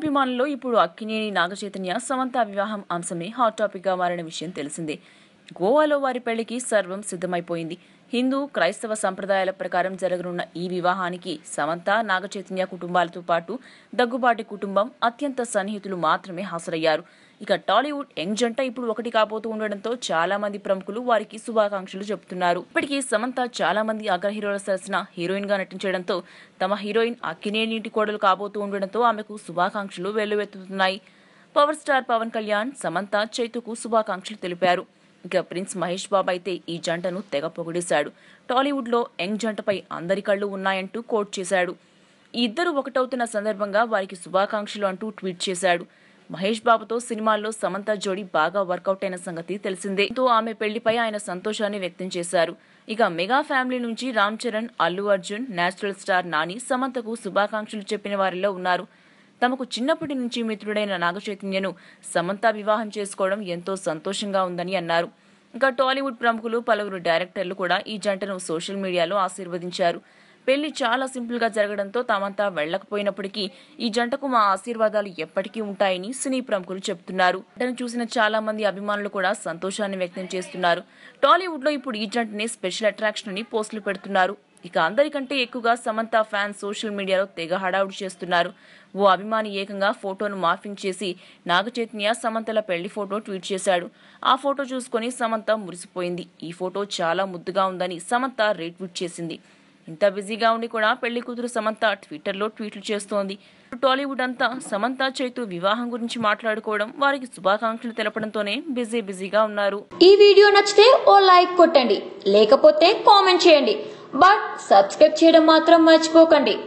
అభిమానుల్లో ఇప్పుడు అక్కినేని నాగచైతన్య సమంత వివాహం అంశమే హాట్ టాపిక్గా మారిన విషయం తెలిసిందే గోవాలో వారి పెళ్లికి సర్వం సిద్ధమైపోయింది హిందూ క్రైస్తవ సంప్రదాయాల ప్రకారం జరగనున్న ఈ వివాహానికి సమంత నాగచైతన్య కుటుంబాలతో పాటు దగ్గుబాటి కుటుంబం అత్యంత సన్నిహితులు మాత్రమే హాజరయ్యారు ఇక టాలీవుడ్ యంగ్ జంట ఇప్పుడు ఒకటి కాబోతూ ఉండడంతో చాలా మంది ప్రముఖులు వారికి శుభాకాంక్షలు చెబుతున్నారు ఇప్పటికీ సమంత చాలా మంది అగ్ర హీరోల సరసన హీరోయిన్ గా నటించడంతో తమ హీరోయిన్ అక్కినే నీటి కోడలు కాబోతూ ఉండడంతో ఆమెకు శుభాకాంక్షలు వెల్లువెత్తుతున్నాయి పవర్ స్టార్ పవన్ కళ్యాణ్ సమంత చైతుకు శుభాకాంక్షలు తెలిపారు ఇక ప్రిన్స్ మహేష్ బాబు అయితే ఈ జంటను తెగ పొగిడేశాడు టాలీవుడ్లో యంగ్ జంటపై అందరి కళ్ళు ఉన్నాయంటూ కోట్ చేశాడు ఇద్దరు ఒకటవుతున్న సందర్భంగా వారికి శుభాకాంక్షలు అంటూ ట్వీట్ చేశాడు మహేష్ బాబుతో సినిమాల్లో సమంత జోడి బాగా వర్కౌట్ అయిన సంగతి తెలిసిందే తో ఆమె పెళ్లిపై ఆయన సంతోషాన్ని వ్యక్తం చేశారు ఇక మెగా ఫ్యామిలీ నుంచి రామ్ చరణ్ అల్లు అర్జున్ నేచురల్ స్టార్ నాని సమంతకు శుభాకాంక్షలు చెప్పిన వారిలో ఉన్నారు తమకు చిన్నప్పటి నుంచి మిత్రుడైన నాగచైతన్యను సమంత వివాహం చేసుకోవడం ఎంతో సంతోషంగా ఉందని అన్నారు ఇక టాలీవుడ్ ప్రముఖులు పలువురు డైరెక్టర్లు కూడా ఈ జంటను సోషల్ మీడియాలో ఆశీర్వదించారు పెళ్లి చాలా సింపుల్గా జరగడంతో తామంతా వెళ్లకపోయినప్పటికీ ఈ జంటకు మా ఆశీర్వాదాలు ఎప్పటికీ ఉంటాయని సినీ ప్రముఖులు చెబుతున్నారు జంటను చూసిన చాలా మంది అభిమానులు కూడా సంతోషాన్ని వ్యక్తం చేస్తున్నారు టాలీవుడ్ లో ఇప్పుడు ఈ జంటనే స్పెషల్ అట్రాక్షన్ అని పోస్టులు పెడుతున్నారు ఇక అందరికంటే ఎక్కువగా సమంత ఫ్యాన్స్ సోషల్ మీడియాలో తెగ హడావుడి చేస్తున్నారు ఓ అభిమాని ఏకంగా ఫోటోను మార్ఫింగ్ చేసి నాగచైతన్య సమంతల పెళ్లి ఫోటో ట్వీట్ చేశాడు ఆ ఫోటో చూసుకొని సమంత మురిసిపోయింది ఈ ఫోటో చాలా ముద్దుగా ఉందని సమంత రీట్వీట్ చేసింది ఇంత బిజీగా ఉండి కూడా పెళ్లి కూతురు సమంత ట్విట్టర్లో ట్వీట్లు చేస్తోంది టాలీవుడ్ అంతా సమంత చైతు వివాహం గురించి మాట్లాడుకోవడం వారికి శుభాకాంక్షలు తెలపడంతోనే బిజీ బిజీగా ఉన్నారు ఈ వీడియో నచ్చితే ఓ లైక్ కొట్టండి లేకపోతే కామెంట్ చేయండి బట్ సబ్స్క్రైబ్ చేయడం మాత్రం మర్చిపోకండి